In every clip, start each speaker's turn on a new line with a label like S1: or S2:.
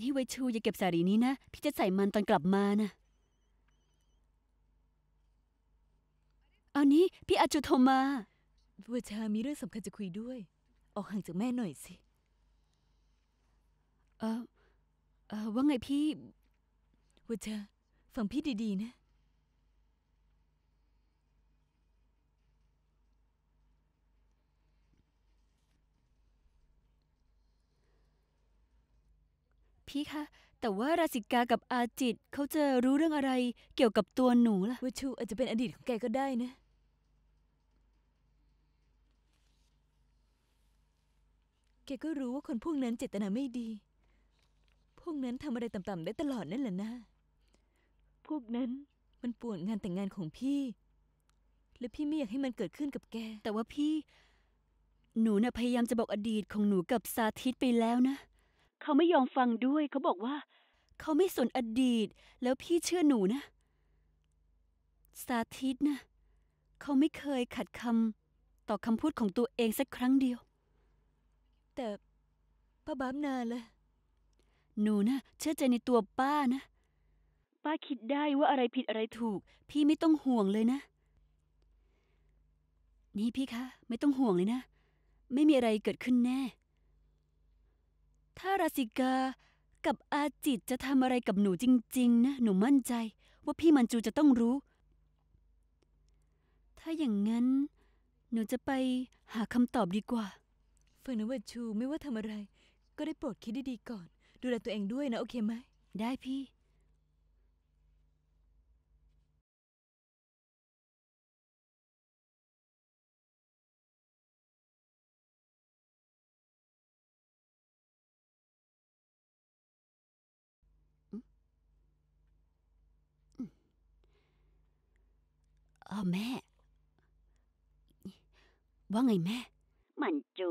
S1: นี่ไวชูอย่าเก็บสารีนี้นะ พี่จะใส่มันตอนกลับมานะ
S2: เอานี้พี่อาจุโทรมาบัวชามีเรื่องสำคัญจะคุยด้วย ออกห่างจากแม่หน่อยสิ เออเออว่าไงพี่บัวชาฟังพี่ดี ๆ นะ
S1: พี่คะแต่ว่าราสิกากับอาจิตเขาจะรู้เรื่องอะไรเกี่ยวกับตัวหนู
S2: ล่ะวิชูอาจจะเป็นอดีตของแกก็ได้นะ แกก็รู้ว่าคนพวกนั้นเจตนาไม่ดี พวกนั้นทำอะไรต่ำๆ ได้ตลอดนั่นแหละนะ พวกนั้นมันป่วนงานแต่งงานของพี่และพี่ไม่อยากให้มันเกิดขึ้นกับแก แต่ว่าพี่
S1: หนูน่ะพยายามจะบอกอดีตของหนูกับสาธิตไปแล้วนะเขาไม่ยอมฟังด้วยเขาบอกว่า เขาไม่สนอดีตแล้วพี่เชื่อหนูนะ สาธิตนะเขาไม่เคยขัดคำต่อคำพูดของตัวเองสักครั้งเดียวแต่ป้าบ้ามนาเลย หนูนะเชื่อใจในตัวป้านะ ป้าคิดได้ว่าอะไรผิดอะไรถูก พี่ไม่ต้องห่วงเลยนะ นี่พี่คะ ไม่ต้องห่วงเลยนะไม่มีอะไรเกิดขึ้นแน่ถ้าราศิกากับอาจิตจะทำอะไรกับหนูจริง ๆนะหนูมั่นใจว่าพี่มันจูจะต้องรู้ ถ้าอย่างนั้น หนูจะไปหาค
S2: ำตอบดีกว่าเฟิร์นวัชูไม่ว่าทำอะไร ก็ได้โปรดคิดดีๆก่อน ดูแลตัวเองด้วยนะ โอเคไหม ได้พี่
S1: เออแม่ ว่าไงแม่ มันจู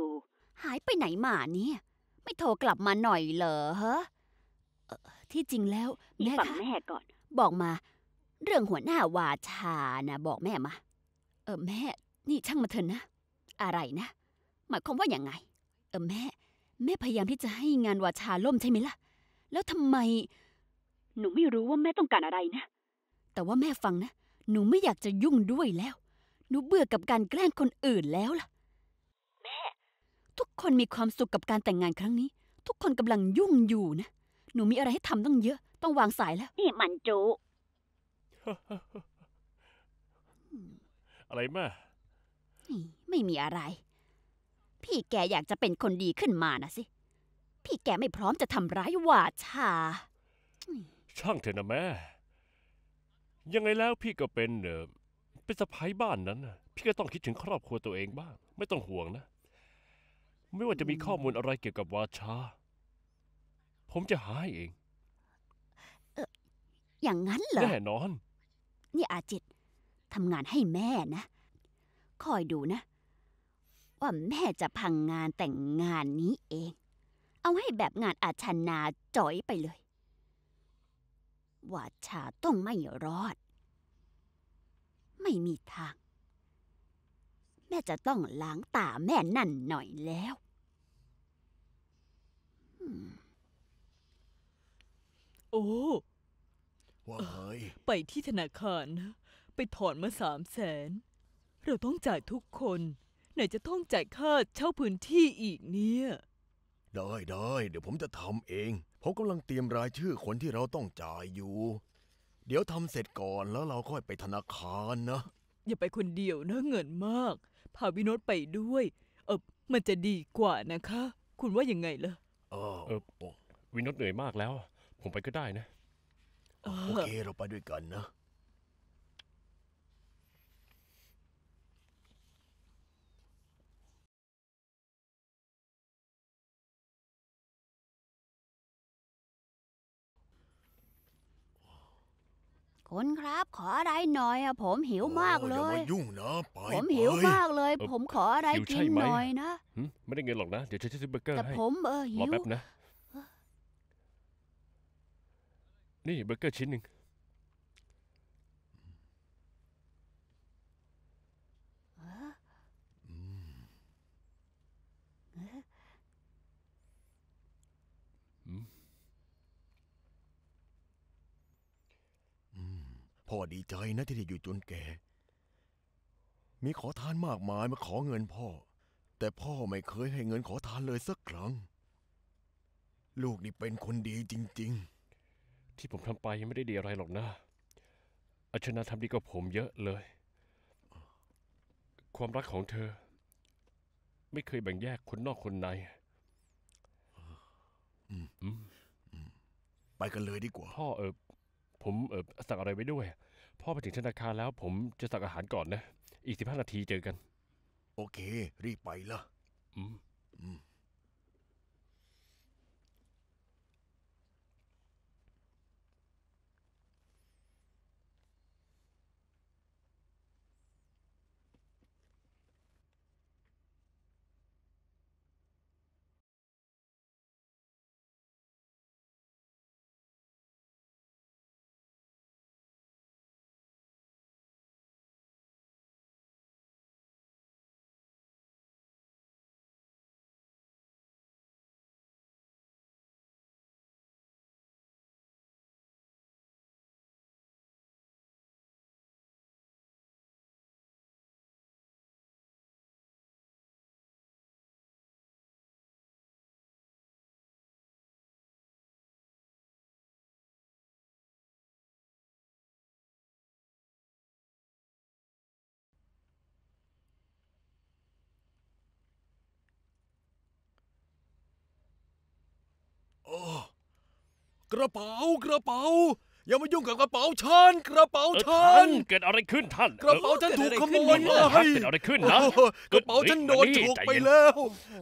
S1: หายไปไหนมาเนี่ย ไม่โทรกลับมาหน่อยเหรอฮะที่จริงแล้ว แม่คะแม่ก่อน บอกมา เรื่องหัวหน้าวาชานะบอกแม่มาเออแม่ นี่ช่างมาเถอะนะ อะไรนะ หมายความว่าอย่างไงเออแม่ แม่พยายามที่จะให้งานวาชาล่มใช่ไหมล่ะ แล้วทำไม หนูไม่รู้ว่าแม่ต้องการอะไรนะ แต่ว่าแม่ฟังนะหนูไม่อยากจะยุ่งด้วยแล้ว หนูเบื่อกับการแกล้งคนอื่นแล้วล่ะ แม่ทุกคนมีความสุขกับการแต่งงานครั้งนี้ ทุกคนกำลังยุ่งอยู่นะ หนูมีอะไรให้ทำต้องเยอะ ต้องวางสายแล้วนี่มันจุ อะไรมา่ไม่มีอะไร พี่แกอยากจะเป็นคนดีขึ้นมานะสิ พี่แกไม่พร้อมจะทำร้ายววาชา
S3: ช่างเถอะนะแม่ยังไงแล้วพี่ก็เป็นเออเป็นสะพ้ายบ้านนั้นนะพี่ก็ต้องคิดถึงครอบครัวตัวเองบ้างไม่ต้องห่วงนะไม่ว่าจะมีข้อมูลอะไรเกี่ยวกับวาชาผมจะหาเอง
S1: เองอย่างนั้นเหรอแน่นอน นี่อาจิตทำงานให้แม่นะ คอยดูนะว่าแม่จะพังงานแต่งงานนี้เอง เอาให้แบบงานอาชนาจอยไปเลยว่าชาต้องไม่รอด ไม่มีทาง แม่จะต้องล้างตาแม่นั่นหน่อยแล้ว
S2: โอ้ว่าเฮ้ยไปที่ธนาคารนะไปถอนมาสามแสนเราต้องจ่ายทุกคน ไหนจะต้องจ่ายค่าเช่าพื้นที่อีกเนี่ย
S4: ได้ได้เดี๋ยวผมจะทำเองผมกำลังเตรียมรายชื่อคนที่เราต้องจ่ายอยู่ เดี๋ยวทำเสร็จก่อนแล้วเราค่อยไปธนาคารนะ
S2: อย่าไปคนเดียวนะเงินมาก พาวินโนตไปด้วย เออมันจะดีกว่านะคะ คุณว่ายังไงล่ะ
S3: เออเออวินโนตเหนื่อยมากแล้ว ผมไปก็ได้นะ โอเคเ
S4: ราไปด้วยกันนะ
S2: คุณครับขออะไร
S1: หน่อยอะผมหิวมากเลอยย่ามายุ่ง
S3: นะไป
S4: ผมหิวมากเลย ผมขออะไรกินห
S1: น
S3: ่อยนะไม่ได้เงินหรอกนะ เดี๋ยวฉันจะซื้อเบอร์เกอร์ให้แต่ผมเออหิอวแป๊บนะนี่เบอร์เกอร์ชิ้นหนึ่ง
S4: พ่อดีใจนะที่ได้อยู่จนแก่มีขอทานมากมายมาขอเงินพ่อ แต่พ่อไม่เคยให้เงินขอทานเลยสักครั้ง ลูกนี่เป็นคน
S3: ดีจริงๆ ที่ผมทำไปยังไม่ได้ดีอะไรหรอกนะอาชนาทำดีกับผมเยอะเลย ความรักของเธอ ไม่เคยแบ่งแยกคนนอกคนใน ไปกันเลยดีกว่า พ่อเออผมเออสั่งอะไรไว้ด้วย พ่อไปถึงธนาคารแล้ว ผมจะสั่งอาหารก่อนนะ อีกสิบห้านาทีเจอกัน โอเค รีบไปละ อืมกระเป๋ากระเป๋าอย่ามายุ่งกับกระเป๋าฉัน กระเป๋าฉัน เกิดอะไรขึ้นท่าน กระเป๋าฉันถูกขโมยไปเกิดอะไรขึ้นนะกระเป๋าฉันโดนถูกไปแล้ว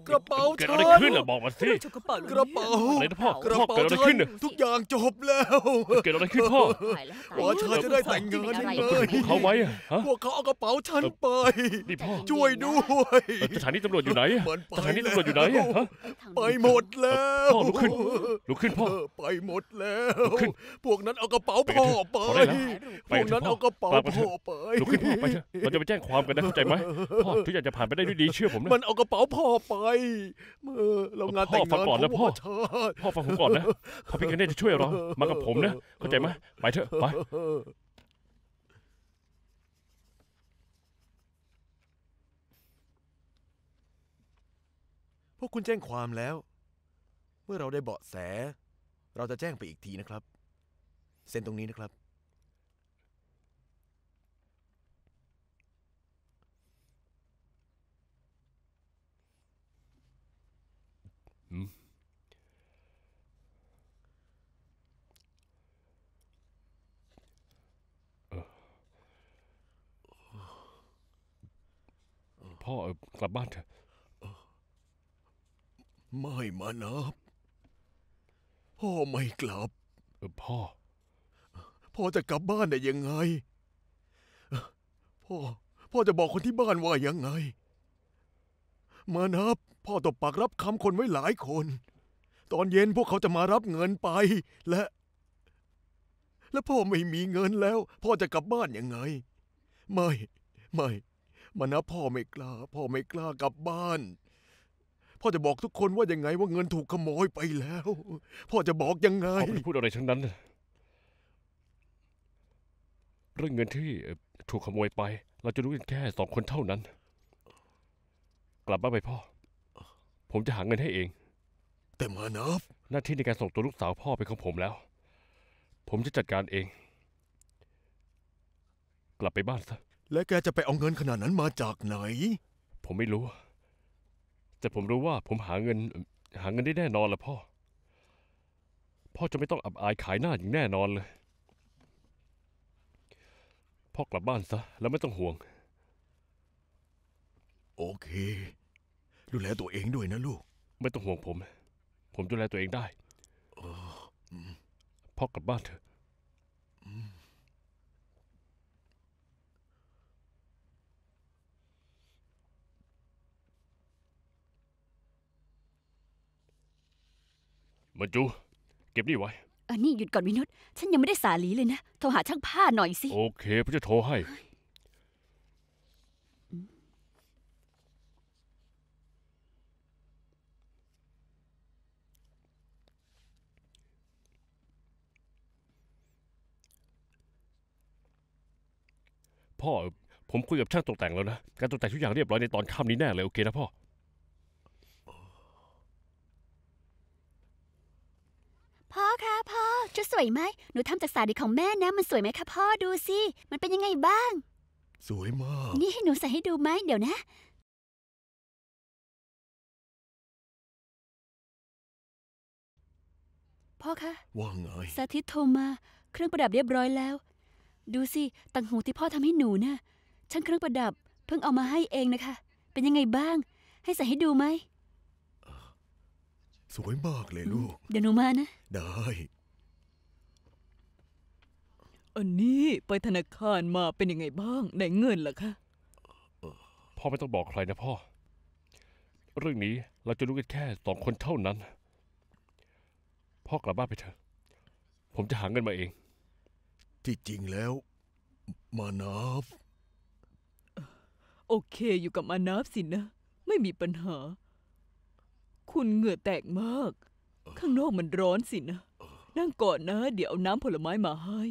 S3: กระเป๋าฉันเกิดอะไรขึ้นล่ะบอกมาสิกระเป๋าอะไรนะพ่อกระเป๋าเกิดอะไร
S4: ขึ้น ทุกอย่างจบแล้วเกิดอะไรขึ้นพ่อว่าเธอจะได้แต่งงานเลยพวกเขาไว้พวกเขาเอากระเป๋าฉันไปนี่พ่อช่วยด้วย
S3: สถานีตำรวจอยู่ไหน
S4: สถานีตำรวจอยู่ไหนฮะไปหมดแล้วพ่อลุกขึ้นลุกขึ้นพ่อไปหมดแล้วพวกนั้นเอากระเป๋าพ่อไปพวกนั้นเอากระเป๋าพ่อ
S3: ไปลุกขึ้นพ่อไปเถอะเราจะไปแจ้งความกันนะเข้าใจไหมพ่อทุกอย่างจะผ่านไปได้ด้วยดีเชื่อผมนะมันเอาก
S4: ระเป๋าพ่อไปเออเรางานแต่งงานพ่อฟังก่พ่อพ่อฟังผมก่อนนะ
S3: พระพิฆเนศจะช่วยเรา มากับผมนะเข้าใจไหมไปเถอะไป
S4: พวกคุณแจ้งความแล้ว เมื่อเราได้เบาะแส เราจะแจ้งไปอีกทีนะครับเซ็นตรงนี้นะครับ
S3: พ่อกลับบ้านเถอะ
S4: ไม่มานะบพ่อไม่กลับ พ่อพ่อจะกลับบ้านได้ยังไง พ่อ พ่อจะบอกคนที่บ้านว่ายังไง มานับพ่อตบปากรับคำคนไว้หลายคน ตอนเย็นพวกเขาจะมารับเงินไป และ และพ่อไม่มีเงินแล้ว พ่อจะกลับบ้านยังไง ไม่ ไม่มานับพ่อไม่กล้าพ่อไม่กล้ากลับบ้าน พ่อจะบอกทุกคนว่ายังไงว่าเงินถูกขโมยไปแล้ว พ่อจะบอกย
S3: ังไงพ่อไม่พูดอะไรทั้งนั้นเรื่องเงินที่ถูกขโมยไป เราจะรู้กันแค่สองคนเท่านั้น กลับบ้านไปพ่อ ผมจะหาเงินให้เอง แต่มานับหน้าที่ในการส่งตัวลูกสาวพ่อเป็นของผมแล้ว ผมจะจัดการเอง กลับไปบ้านซะและแกจะไปเอาเงินขนาดนั้นมาจากไหน ผมไม่รู้ แต่ผมรู้ว่า ผมหาเงิน หาเงินได้แน่นอนละพ่อ พ่อจะไม่ต้องอับอายขายหน้าอย่างแน่นอนเลยพ่อกลับบ้านซะ แล้วไม่ต้องห่วง โอเค ดูแลตัวเองด้วยนะลูก ไม่ต้องห่วงผม ผมดูแลตัวเองได้พ่อกลับบ้านเถอะมาจูเก็บนี่ไว้
S1: เออนี่หยุดก่อนวินุตฉันยังไม่ได้สาลีเลยนะ โทรหาช่างผ้าหน่อยสิ โอ
S3: เคพ่อจะโทรให้ พ่อ ผมคุยกับช่างตกแต่งแล้วนะการตกแต่งทุกอย่างเรียบร้อยในตอนค่ำนี้แน่เลย โอเคนะพ่อ
S1: จะสวยไหมหนูทำจากสาดีของแม่นะ มันสวยไหมคะพ่อดูสิมันเป็นยังไงบ้าง สวยมากนี่
S2: ให้หนูใส่ให้ดูไหมเดี๋ยวนะพ่
S1: อคะว่าไงสาธิตโทรมา เครื่องประดับเรียบร้อยแล้ว ดูสิตังหูที่พ่อทำให้หนูนะ่ะช่างเครื่องประดับ เพิ่งเอามาให้เองนะคะ เป็นยังไงบ้าง ให้ใส่ให้ดูไหม
S4: สวยมากเลยลูกเดี๋ยวหนูมานะ ได้
S2: อันนี้ไปธนาคารมาเป็นยังไงบ้างได้เงินหรอคะ
S3: พ่อไม่ต้องบอกใครนะพ่อ เรื่องนี้เราจะรู้กันแค่สองคนเท่านั้น พ่อกลับบ้านไปเถอะ ผมจะหาเงินมาเองที่จริงแล้ว มาน
S2: าฟโอเคอยู่กับมานาฟสินะ ไม่มีปัญหา คุณเหงื่อแตกมาก ข้างนอกมันร้อนสินะ นั่งก่อนนะ เดี๋ยวเอาน้ำผลไม้มาให้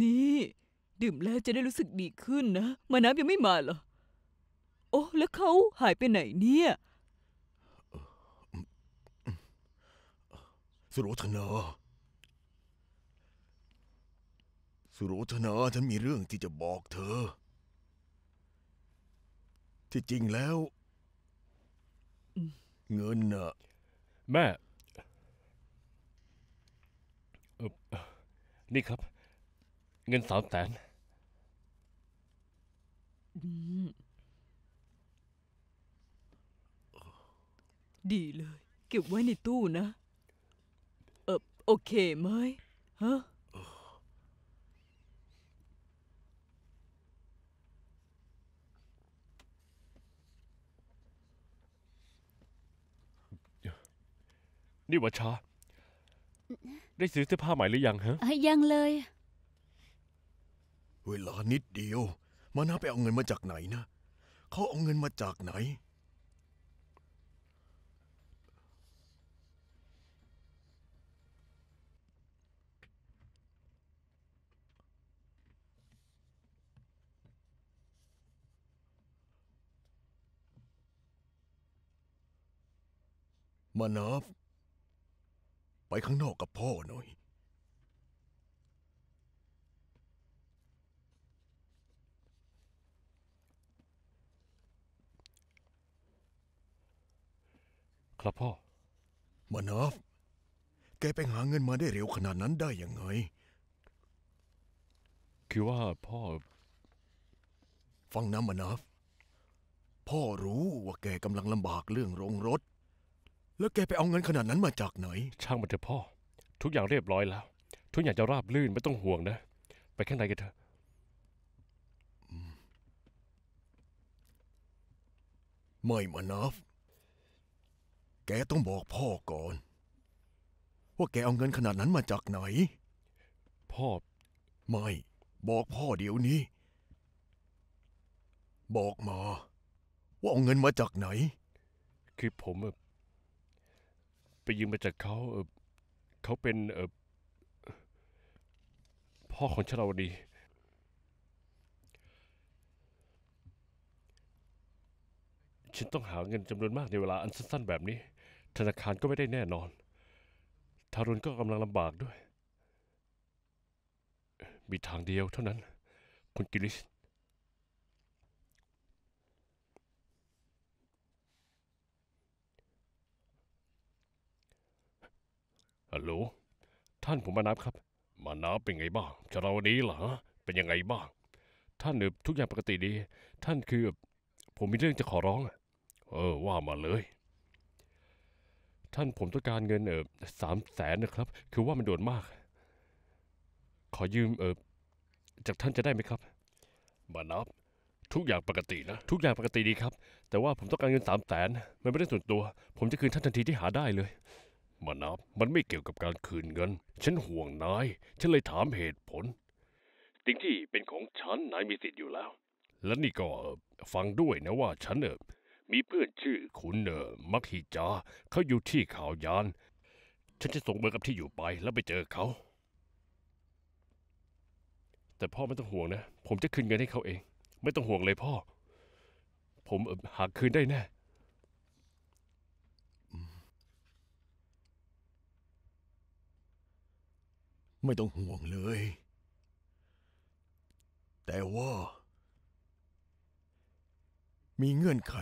S2: นี่ ดื่มแล้วจะได้รู้สึกดีขึ้นนะ มานับยังไม่มาเหรอ โอ้ แล้วเขาหายไปไหนเนี่ย
S4: สุโรธนา สุโรธนาฉันมีเรื่องที่จะบอกเธอ ที่จริงแล้ว
S3: เงินน่ะ แม่นี่ครับเงินสามแสน
S2: ดี เลย เก็บ ไว้ในตู้ นะเออโอเคไหมฮะ
S3: นี่วัชชา ได้ ซื้อ เสื้อผ้า ใหม่ หรือ ยังฮะยัง เลยเว
S4: ลานิดเดียว มานาไปเอาเงินมาจากไหนนะเขาเอาเงินมาจากไหนมานาฟไปข้างนอกกับพ่อหน่อยครับพ่อ มานอฟแกไปหาเงินมาได้เร็วขนาดนั้นได้ยังไง คือว่าพ่อ ฟังนะมานอฟพ่อรู้ว่าแกก
S3: ำลังลำบากเรื่องโรงรถ แล้วแกไปเอาเงินขนาดนั้นมาจากไหน ช่างมันเถอะพ่อ ทุกอย่างเรียบร้อยแล้ว ทุกอย่างจะราบลื่นไม่ต้องห่วงนะ ไปข้างในกันเถอะ ไม่ มา
S4: นอฟแกต้องบอกพ่อก่อนว่าแกเอาเงินขนาดนั้นมาจากไหน พ่อ ไม่บอกพ่อเดี๋ยวน
S3: ี้ บอกมา ว่าเอาเงินมาจากไหน คือผมไปยืมมาจากเขาเขาเป็นพ่อของชลาวดี ฉันต้องหาเงินจำนวนมากในเวลาอันสั้นๆแบบนี้ธนาคารก็ไม่ได้แน่นอน ทารุณก็กำลังลำบากด้วย มีทางเดียวเท่านั้น คุณกิลิสฮัลโหลท่านผมมานับครับ มานับเป็นไงบ้างเชาวนนี้เหรอเป็นยังไงบ้าง ท่านเนอบทุกอย่างปกติดี ท่านคือผมมีเรื่องจะขอร้องเออ ว่ามาเลยท่านผมต้องการเงินเออสามแสนนะครับ คือว่ามันด่วนมาก ขอยืมเออจากท่านจะได้ไหมครับมานับทุกอย่างปกตินะทุกอย่างปกติดีครับ แต่ว่าผมต้องการเงินสามแสนมันไม่ได้ส่วนตัว ผมจะคืนท่านทันทีที่หาได้เลยมานับมันไม่เกี่ยวกับการคืนเงินฉันห่วงนาย ฉันเลยถามเหตุผลสิ่งที่เป็นของฉันนายมีสิทธิ์อยู่แล้ว และนี่ก็ฟังด้วยนะว่าฉันเออมีเพื่อนชื่อคุณเนอมักฮิจาเขาอยู่ที่ข่าวยานฉันจะส่งเบอร์กับที่อยู่ไป แล้วไปเจอเขาแต่พ่อไม่ต้องห่วงนะผมจะคืนเงินให้เขาเอง ไม่ต้องห่วงเลย พ่อ ผมหาคืนได้แน่
S4: ไม่ต้องห่วงเลย แต่ว่า มีเงื่อนไข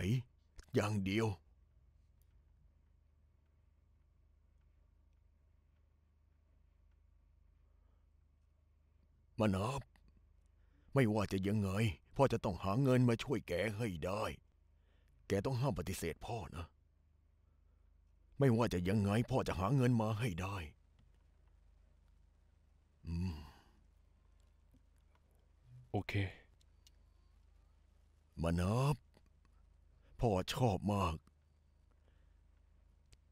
S4: อย่างเดียวมานับไม่ว่าจะยังไง พ่อจะต้องหาเงินมาช่วยแกให้ได้ แกต้องห้ามปฏิเสธพ่อนะ ไม่ว่าจะยังไงพ่อจะหาเงินมาให้ได้ อืม โอเคมานับพ่อชอบมาก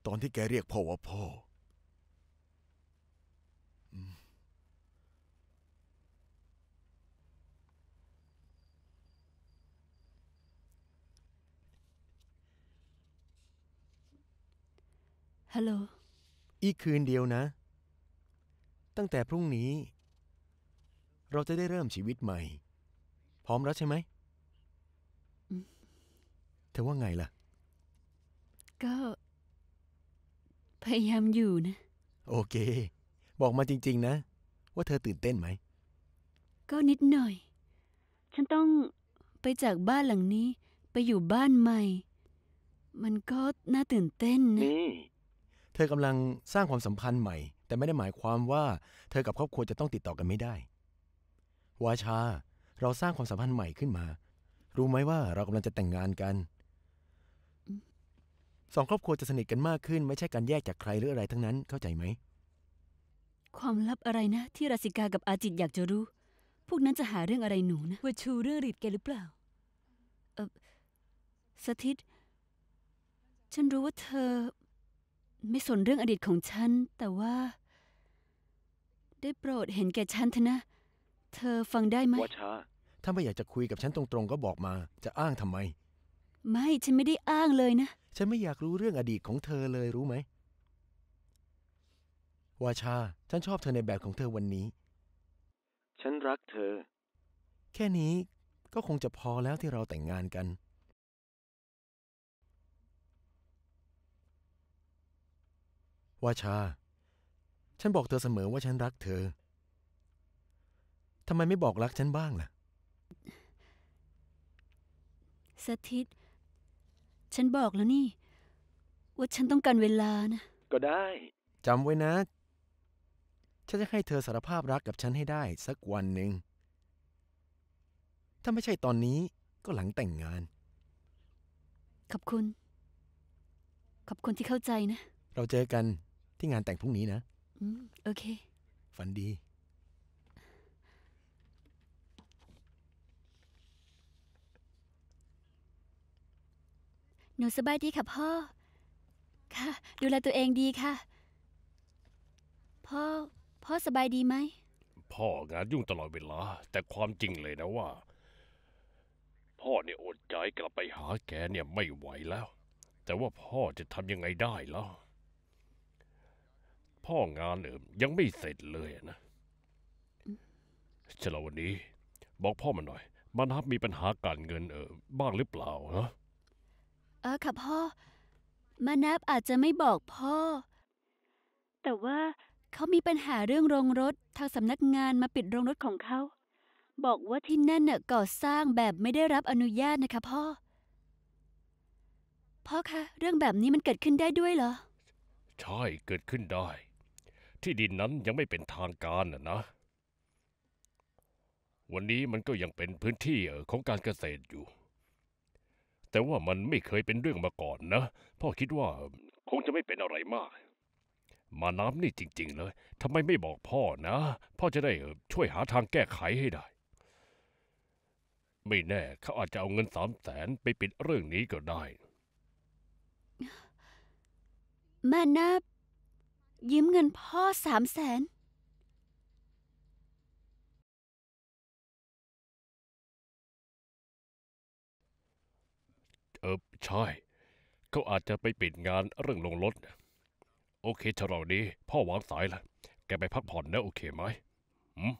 S4: ตอนที่แกเรียกพ่อว่าพ่อฮัลโหลอีกคืนเดียวนะ ตั้งแต่พรุ่งนี้ เราจะได้เริ่มชีวิตใหม่ พร้อมแล้วใช่ไหมธอว่าไงล่ะ
S1: ก็พยายามอยู่นะ
S4: โอเค บอกมาจริง ๆ นะ ว่าเธอตื่นเต้นไหม
S1: ก็นิดหน่อย ฉันต้องไปจากบ้านหลังนี้ไปอยู่บ้านใหม่ มันก็น่าตื่นเต้นนะ
S4: เธอกำลังสร้างความสัมพันธ์ใหม่ แต่ไม่ได้หมายความว่าเธอกับครอบครัวจะต้องติดต่อกันไม่ได้วาชาเราสร้างความสัมพันธ์ใหม่ขึ้นมา รู้ไหมว่าเรากำลังจะแต่งงานกันสองครอบครัวจะสนิทกันมากขึ้น ไม่ใช่การแยกจากใคร หรืออะไรทั้งนั้นเข้าใจไหม
S1: ความลับอะไรนะ ที่ราสิกากับอาจิตอยากจะรู้ พวกนั้นจะหาเรื่องอะไรหนูนะว่าชูเรื่องรีดแกหรือเปล่า เออสถิต ฉันรู้ว่า เธอ ไม่สนเรื่องอดีตของฉันแต่ว่า ได้โปรดเห็นแก่ฉันเถอะนะ เธอฟังได้ไหมว่า
S4: ช้าถ้าไม่อยากจะคุยกับฉันตรง ๆ ก็บอกมาจะอ้างทำไม
S1: ไม่ ฉันไม่ได้อ้างเลยนะ
S4: ฉันไม่อยากรู้เรื่องอดีตของเธอเลยรู้ไหมวาชา ฉันชอบเธอในแบบของเธอวันนี้ ฉันรักเธอ แค่นี้ก็คงจะพอแล้วที่เราแต่งงานกัน วาชา ฉันบอกเธอเสมอว่าฉันรักเธอ ทำไมไม่บอกรักฉันบ้างล่ะ
S1: สถิตฉันบอกแล้วนี่ ว่าฉันต้องการเวลานะ
S4: ก็ได้จำไว้นะ ฉันจะให้เธอสารภาพรักกับฉันให้ได้สักวันหนึ่ง ถ้าไม่ใช่ตอนนี้ก็หลังแต่งงาน
S1: ขอบคุณ ขอบคุณที่เข้าใจนะ
S4: เราเจอกันที่งานแต่งพรุ่งนี้นะ
S1: อืมโอเค ฝันดีหนูสบายดีค่ะพ่อ ค่ะ ดูแลตัวเองดีค่ะ พ่อพ่อสบายดีไหม
S3: พ่องานยุ่งตลอดเวลา แต่ความจริงเลยนะว่า พ่อเนี่ยอดใจกลับไปหาแกเนี่ยไม่ไหวแล้ว แต่ว่าพ่อจะทำยังไงได้ล่ะพ่องานเอิมยังไม่เสร็จเลยนะเชลวันนี้ บอกพ่อมาหน่อยมานับมีปัญหาการเงินเออบ้างหรือเปล่านะ
S1: ออค่ะพ่อ มานับอาจจะไม่บอกพ่อ แต่ว่าเขามีปัญหาเรื่องโรงรถทางสำนักงานมาปิดโรงรถของเขา บอกว่าที่นั่นน่ะก่อสร้างแบบไม่ได้รับอนุญาตนะคะ พ่อ พ่อคะ เรื่องแบบนี้มันเกิดขึ้นได้ด้วยเหรอ
S3: ใช่เกิดขึ้นได้ ที่ดินนั้นยังไม่เป็นทางการนะนะ วันนี้มันก็ยังเป็นพื้นที่ของการเกษตรอยู่แต่ว่ามันไม่เคยเป็นเรื่องมาก่อนนะ พ่อคิดว่า คงจะไม่เป็นอะไรมาก มาน้ำนี่จริงๆเลยทำไมไม่บอกพ่อนะพ่อจะได้ช่วยหาทางแก้ไขให้ได้ ไม่แน่ เขาอาจจะเอาเงินสามแสน ไปปิดเรื่องนี้ก็ได้
S1: มานายยืมเงินพ่อสามแสนเออ ใช่
S3: เขาอาจจะไปปิดงานเรื่องลงรถ โอเคชะลนนีพ่อวางสายละแกไปพักผ่อนนะโอเคไหมอืม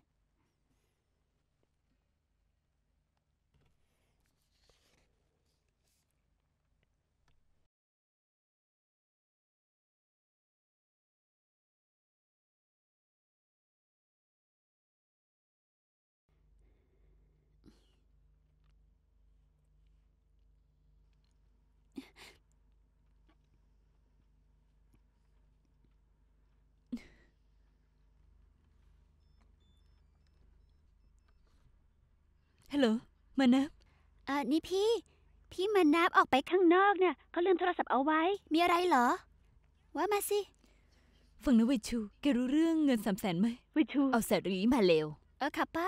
S1: ัลโหลมานับเออนี่พี่ พี่มานับออกไปข้างนอกเนี่ยเขาลืมโทรศัพท์เอาไว้ มีอะไรเหรอ ว่ามาสิฟังนะวชูแกรู้เรื่องเงินสามแสนไหมวชูเอาแสรีมาเร็วเออค่ะป้า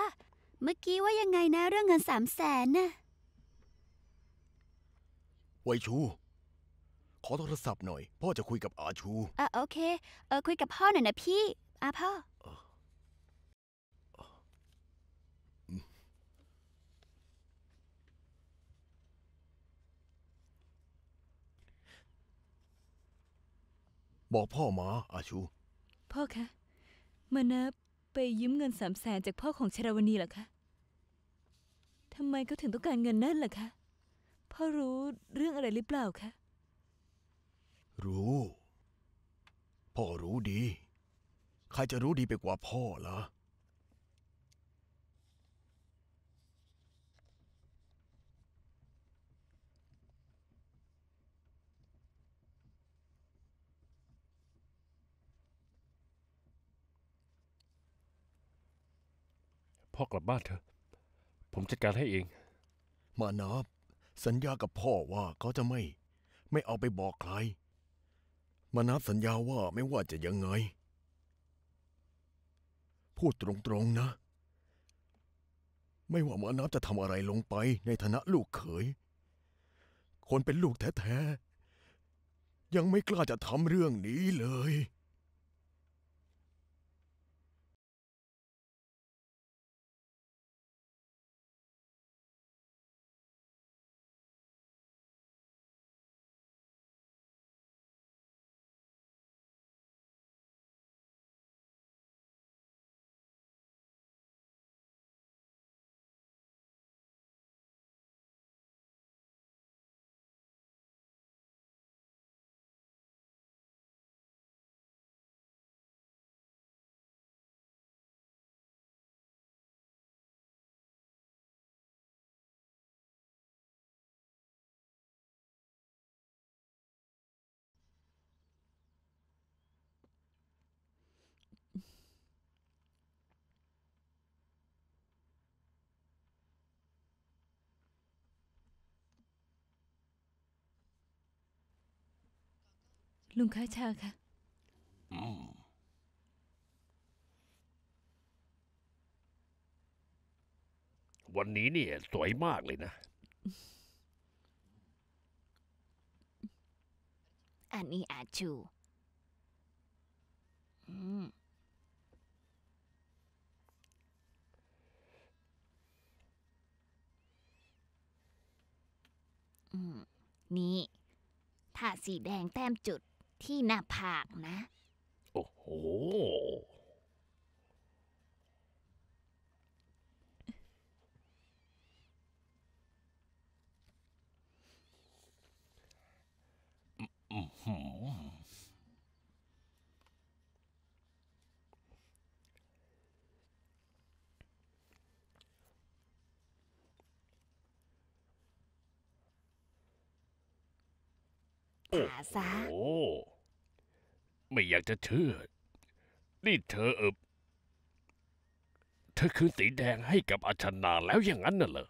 S1: เมื่อกี้ว่ายังไงนะเรื่องเงินสามแสนน่ะ
S4: วชู ขอโทรศัพท์หน่อย พ่อจะคุยกับอาชู
S1: อ่ะโอเคเออคุยกับพ่อหน่อยนะพี่อาพ่อ
S4: บอกพ่อมา อาชู
S2: พ่อคะมานับไปยืมเงินสามแสนจากพ่อของชราวณีเหรอคะ ทำไมเขาถึงต้องการเงินนั่นล่ะคะ พ่อรู้เรื่องอะไรหรือเปล่าคะ
S4: รู้ พ่อรู้ดี ใครจะรู้ดีไปกว่าพ่อล่ะ
S3: พ่อกลับบ้านเถอะ ผม
S4: จัดการให้เอง มานาบสัญญากับพ่อว่าเขาจะไม่ ไม่เอาไปบอกใคร มานาบสัญญาว่าไม่ว่าจะยังไง พูดตรงๆนะ ไม่ว่ามานาบจะทำอะไรลงไปในฐานะลูกเขย คนเป็นลูกแท้ๆ ยังไม่กล้าจะทำเรื่องนี้เลย
S2: ลุงค้าชาค่ะ
S3: วันนี้เนี่ย สวยมากเลยนะ
S2: อันนี้อาจูอืม อืม นี่
S1: ถ้าสีแดงแต้มจุดที่หน้าผากนะ
S3: โอ้โหอขาซะโอ้ไม่อยากจะเชื่อ นี่เธอเออเธอคืนสีแดงให้กับอาชนาแล้วอย่างนั้นน่ะ
S1: เหรอ